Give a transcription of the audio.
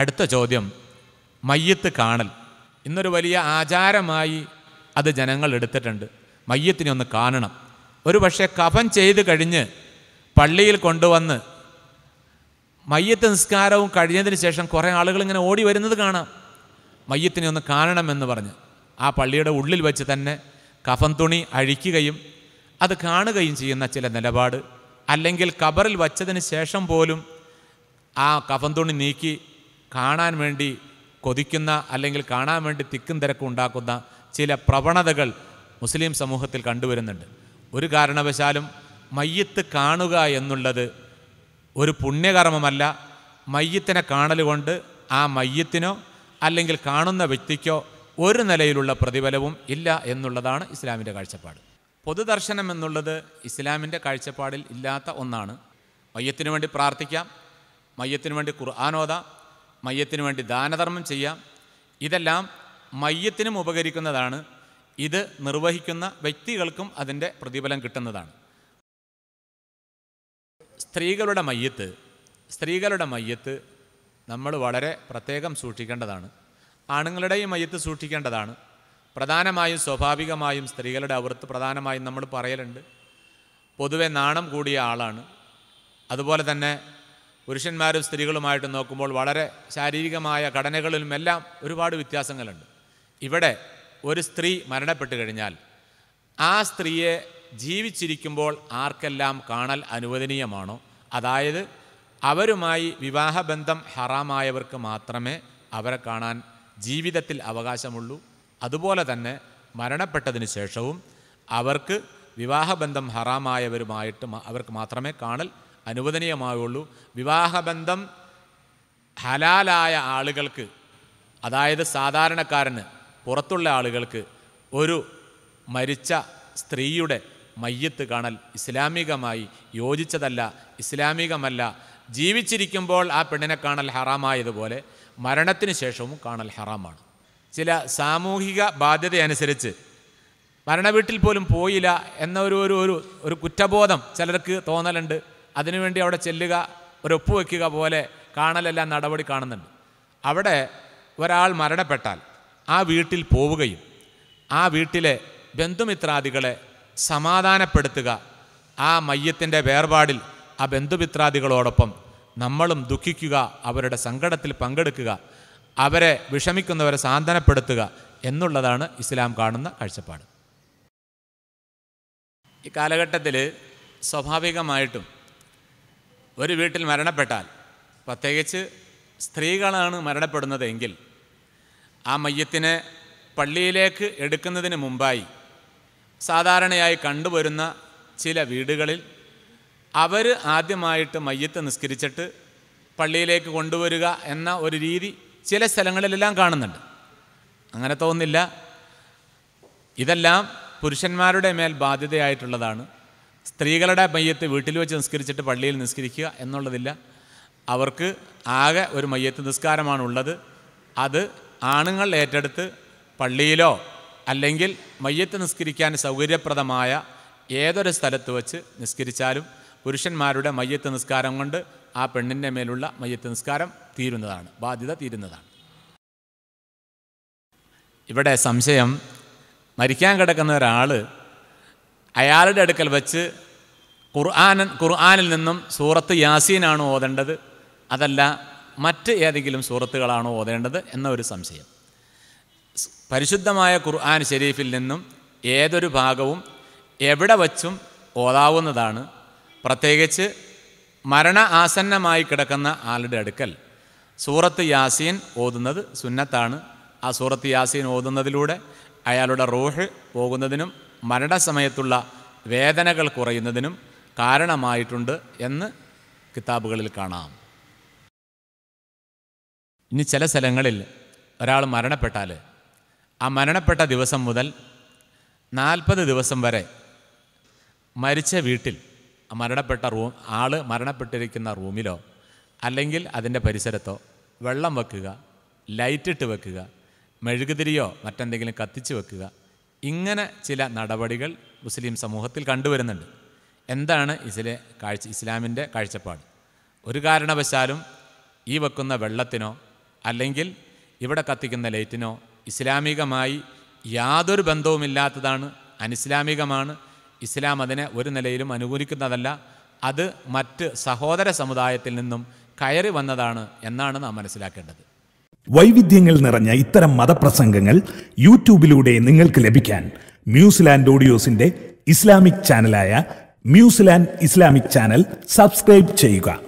അടുത്ത ചോദ്യം മയ്യത്ത് കാണൽ ഇന്നൊരു വലിയ ആചാരമായി അത് ജനങ്ങൾ എടുത്തിട്ടുണ്ട് മയ്യത്തിനെ ഒന്ന് കാണണം ഒരു പക്ഷേ കഫൻ ചെയ്ത് കഴിഞ്ഞ് പള്ളിയിൽ കൊണ്ടുവന്ന് മയ്യത്ത് നിസ്കാരവും കഴിഞ്ഞതിന് ശേഷം കുറേ ആളുകൾ ഇങ്ങനെ ഓടി വരുന്നത് കാണാം മയ്യത്തിനെ ഒന്ന് കാണണമെന്ന് പറഞ്ഞ് ആ പള്ളിയുടെ ഉള്ളിൽ വെച്ച് തന്നെ കഫൻ തുണി അഴിക്കുകയും അത് കാണുകയും ചെയ്യുന്ന ചില നിലപാട് അല്ലെങ്കിൽ കബറിൽ വച്ചതിന് ശേഷം പോലും ആ കഫൻ തുണി നീക്കി കാണാൻ വേണ്ടി കൊതിക്കുന്ന അല്ലെങ്കിൽ കാണാൻ വേണ്ടി തിക്കും തിരക്കും ഉണ്ടാക്കുന്ന ചില പ്രവണതകൾ മുസ്ലിം സമൂഹത്തിൽ കണ്ടുവരുന്നുണ്ട് ഒരു കാരണവശാലും മയ്യത്ത് കാണുക എന്നുള്ളത് ഒരു പുണ്യകർമ്മമല്ല മയ്യത്തിനെ കാണലുകൊണ്ട് ആ മയ്യത്തിനോ അല്ലെങ്കിൽ കാണുന്ന വ്യക്തിക്കോ ഒരു നിലയിലുള്ള പ്രതിഫലവും ഇല്ല എന്നുള്ളതാണ് ഇസ്ലാമിൻ്റെ കാഴ്ചപ്പാട് പൊതുദർശനം എന്നുള്ളത് ഇസ്ലാമിൻ്റെ കാഴ്ചപ്പാടിൽ ഇല്ലാത്ത ഒന്നാണ് മയ്യത്തിനു വേണ്ടി പ്രാർത്ഥിക്കാം മയ്യത്തിനു വേണ്ടി ഖുർആാനോദാം മയ്യത്തിന് വേണ്ടി ദാനധർമ്മം ചെയ്യാം ഇതെല്ലാം മയ്യത്തിനും ഉപകരിക്കുന്നതാണ് ഇത് നിർവഹിക്കുന്ന വ്യക്തികൾക്കും അതിൻ്റെ പ്രതിഫലം കിട്ടുന്നതാണ് സ്ത്രീകളുടെ മയ്യത്ത് സ്ത്രീകളുടെ മയ്യത്ത് നമ്മൾ വളരെ പ്രത്യേകം സൂക്ഷിക്കേണ്ടതാണ് ആണുങ്ങളുടെയും മയ്യത്ത് സൂക്ഷിക്കേണ്ടതാണ് പ്രധാനമായും സ്വാഭാവികമായും സ്ത്രീകളുടെ അവർത്ത് പ്രധാനമായും നമ്മൾ പറയലുണ്ട് പൊതുവെ നാണം കൂടിയ ആളാണ് അതുപോലെ തന്നെ പുരുഷന്മാരും സ്ത്രീകളുമായിട്ട് നോക്കുമ്പോൾ വളരെ ശാരീരികമായ ഘടനകളിലും എല്ലാം ഒരുപാട് വ്യത്യാസങ്ങളുണ്ട് ഇവിടെ ഒരു സ്ത്രീ മരണപ്പെട്ടു കഴിഞ്ഞാൽ ആ സ്ത്രീയെ ജീവിച്ചിരിക്കുമ്പോൾ ആർക്കെല്ലാം കാണൽ അനുവദനീയമാണോ അതായത് അവരുമായി വിവാഹബന്ധം ഹറാമായവർക്ക് മാത്രമേ അവരെ കാണാൻ ജീവിതത്തിൽ അവകാശമുള്ളൂ അതുപോലെ തന്നെ മരണപ്പെട്ടതിന് ശേഷവും അവർക്ക് വിവാഹബന്ധം ഹറാമായവരുമായിട്ട് അവർക്ക് മാത്രമേ കാണൽ അനുവദനീയമാകുള്ളൂ വിവാഹബന്ധം ഹലാലായ ആളുകൾക്ക് അതായത് സാധാരണക്കാരന് പുറത്തുള്ള ആളുകൾക്ക് ഒരു മരിച്ച സ്ത്രീയുടെ മയ്യത്ത് കാണൽ ഇസ്ലാമികമായി യോജിച്ചതല്ല ഇസ്ലാമികമല്ല ജീവിച്ചിരിക്കുമ്പോൾ ആ പെണ്ണിനെ കാണൽ ഹറാമായതുപോലെ മരണത്തിന് ശേഷവും കാണൽ ഹറാമാണ് ചില സാമൂഹിക ബാധ്യത അനുസരിച്ച് മരണവീട്ടിൽ പോലും പോയില്ല എന്ന ഒരു ഒരു ഒരു കുറ്റബോധം ചിലർക്ക് തോന്നലുണ്ട് അതിനുവേണ്ടി അവിടെ ചെല്ലുക ഒരൊപ്പ് വയ്ക്കുക പോലെ കാണലെല്ലാം നടപടി കാണുന്നുണ്ട് അവിടെ ഒരാൾ മരണപ്പെട്ടാൽ ആ വീട്ടിൽ പോവുകയും ആ വീട്ടിലെ ബന്ധുമിത്രാദികളെ സമാധാനപ്പെടുത്തുക ആ മയ്യത്തിൻ്റെ വേർപാടിൽ ആ ബന്ധുമിത്രാദികളോടൊപ്പം നമ്മളും ദുഃഖിക്കുക അവരുടെ സങ്കടത്തിൽ പങ്കെടുക്കുക അവരെ വിഷമിക്കുന്നവരെ സാന്ത്വനപ്പെടുത്തുക എന്നുള്ളതാണ് ഇസ്ലാം കാണുന്ന കാഴ്ചപ്പാട് ഈ കാലഘട്ടത്തിൽ സ്വാഭാവികമായിട്ടും ഒരു വീട്ടിൽ മരണപ്പെട്ടാൽ പ്രത്യേകിച്ച് സ്ത്രീകളാണ് മരണപ്പെടുന്നതെങ്കിൽ ആ മയ്യത്തിനെ പള്ളിയിലേക്ക് എടുക്കുന്നതിന് മുമ്പായി സാധാരണയായി കണ്ടുവരുന്ന ചില വീടുകളിൽ അവർ ആദ്യമായിട്ട് മയ്യത്ത് നിസ്കരിച്ചിട്ട് പള്ളിയിലേക്ക് കൊണ്ടുവരിക എന്ന ഒരു രീതി ചില സ്ഥലങ്ങളിലെല്ലാം കാണുന്നുണ്ട് അങ്ങനെ തോന്നില്ല ഇതെല്ലാം പുരുഷന്മാരുടെ മേൽ ബാധ്യതയായിട്ടുള്ളതാണ് സ്ത്രീകളുടെ മയ്യത്ത് വീട്ടിൽ വെച്ച് നിസ്കരിച്ചിട്ട് പള്ളിയിൽ നിസ്കരിക്കുക എന്നുള്ളതില്ല അവർക്ക് ആകെ ഒരു മയ്യത്ത് നിസ്കാരമാണുള്ളത് അത് ആണുങ്ങൾ ഏറ്റെടുത്ത് പള്ളിയിലോ അല്ലെങ്കിൽ മയ്യത്ത് നിസ്കരിക്കാൻ സൗകര്യപ്രദമായ ഏതൊരു സ്ഥലത്ത് വച്ച് നിസ്കരിച്ചാലും പുരുഷന്മാരുടെ മയ്യത്ത് നിസ്കാരം കൊണ്ട് ആ പെണ്ണിൻ്റെ മേലുള്ള മയ്യത്ത് നിസ്കാരം തീരുന്നതാണ് ബാധ്യത തീരുന്നതാണ് ഇവിടെ സംശയം മരിക്കാൻ കിടക്കുന്ന ഒരാൾ അയാളുടെ അടുക്കൽ വച്ച് ഖുർആാനൻ ഖുർആാനിൽ നിന്നും സൂറത്ത് യാസീനാണ് ഓതേണ്ടത് അതല്ല മറ്റ് ഏതെങ്കിലും സൂറത്തുകളാണോ ഓതേണ്ടത് എന്ന ഒരു സംശയം പരിശുദ്ധമായ ഖുർആൻ ഷെരീഫിൽ നിന്നും ഏതൊരു ഭാഗവും എവിടെ വച്ചും ഓതാവുന്നതാണ് പ്രത്യേകിച്ച് മരണ ആസന്നമായി കിടക്കുന്ന ആളുടെ അടുക്കൽ സൂറത്ത് യാസീൻ ഓതുന്നത് സുന്നത്താണ് ആ സൂറത്ത് യാസീൻ ഓതുന്നതിലൂടെ അയാളുടെ റൂഹ് പോകുന്നതിനും മരണസമയത്തുള്ള വേദനകൾ കുറയുന്നതിനും കാരണമായിട്ടുണ്ട് എന്ന് കിതാബുകളിൽ കാണാം ഇനി ചില സ്ഥലങ്ങളിൽ ഒരാൾ മരണപ്പെട്ടാൽ ആ മരണപ്പെട്ട ദിവസം മുതൽ നാൽപ്പത് ദിവസം വരെ മരിച്ച വീട്ടിൽ മരണപ്പെട്ട റൂം ആൾ മരണപ്പെട്ടിരിക്കുന്ന റൂമിലോ അല്ലെങ്കിൽ അതിൻ്റെ പരിസരത്തോ വെള്ളം വെക്കുക ലൈറ്റിട്ട് വെക്കുക മെഴുകുതിരിയോ മറ്റെന്തെങ്കിലും കത്തിച്ച് വെക്കുക ഇങ്ങനെ ചില നടപടികൾ മുസ്ലിം സമൂഹത്തിൽ കണ്ടുവരുന്നുണ്ട് എന്താണ് ഇസിലെ കാഴ്ച ഇസ്ലാമിൻ്റെ കാഴ്ചപ്പാട് ഒരു കാരണവശാലും ഈ വെക്കുന്ന വെള്ളത്തിനോ അല്ലെങ്കിൽ ഇവിടെ കത്തിക്കുന്ന ലൈറ്റിനോ ഇസ്ലാമികമായി യാതൊരു ബന്ധവുമില്ലാത്തതാണ് അനിസ്ലാമികമാണ് ഇസ്ലാം അതിനെ ഒരു നിലയിലും അനുകൂലിക്കുന്നതല്ല അത് മറ്റ് സഹോദര സമുദായത്തിൽ നിന്നും കയറി വന്നതാണ് എന്നാണ് നാം മനസ്സിലാക്കേണ്ടത് വൈവിധ്യങ്ങൾ നിറഞ്ഞ ഇത്തരം മതപ്രസംഗങ്ങൾ യൂട്യൂബിലൂടെ നിങ്ങൾക്ക് ലഭിക്കാൻ ന്യൂസിലാൻഡ് ഓഡിയോസിന്റെ ഇസ്ലാമിക് ചാനലായ ന്യൂസിലാൻഡ് ഇസ്ലാമിക് ചാനൽ സബ്സ്ക്രൈബ് ചെയ്യുക